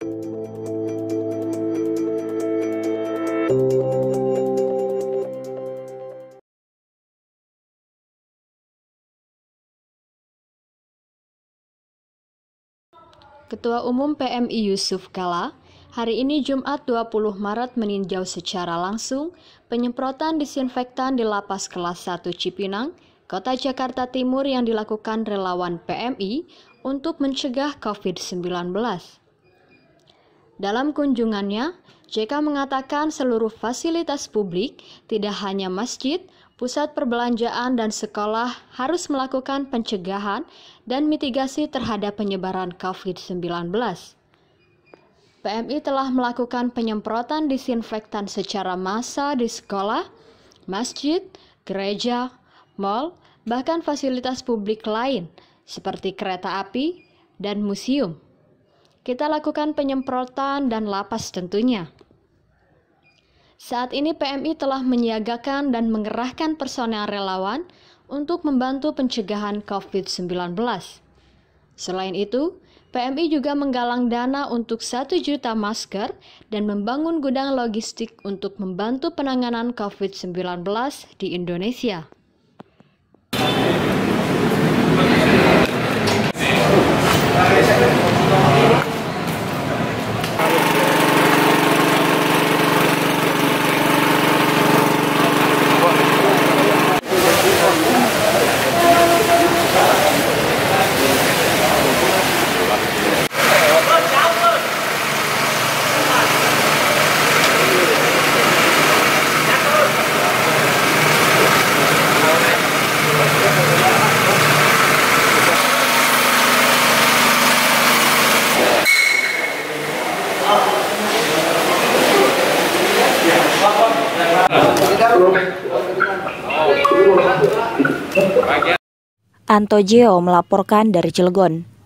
Ketua Umum PMI Yusuf Kala hari ini Jumat 20 Maret meninjau secara langsung penyemprotan disinfektan di lapas kelas 1 Cipinang, Kota Jakarta Timur yang dilakukan relawan PMI untuk mencegah COVID-19. Dalam kunjungannya, JK mengatakan seluruh fasilitas publik, tidak hanya masjid, pusat perbelanjaan, dan sekolah, harus melakukan pencegahan dan mitigasi terhadap penyebaran COVID-19. PMI telah melakukan penyemprotan disinfektan secara massa di sekolah, masjid, gereja, mal, bahkan fasilitas publik lain seperti kereta api dan museum. Kita lakukan penyemprotan dan lapas tentunya. Saat ini PMI telah menyiagakan dan mengerahkan personel relawan untuk membantu pencegahan COVID-19. Selain itu, PMI juga menggalang dana untuk 1 juta masker dan membangun gudang logistik untuk membantu penanganan COVID-19 di Indonesia. Anto Jeo melaporkan dari Cilegon.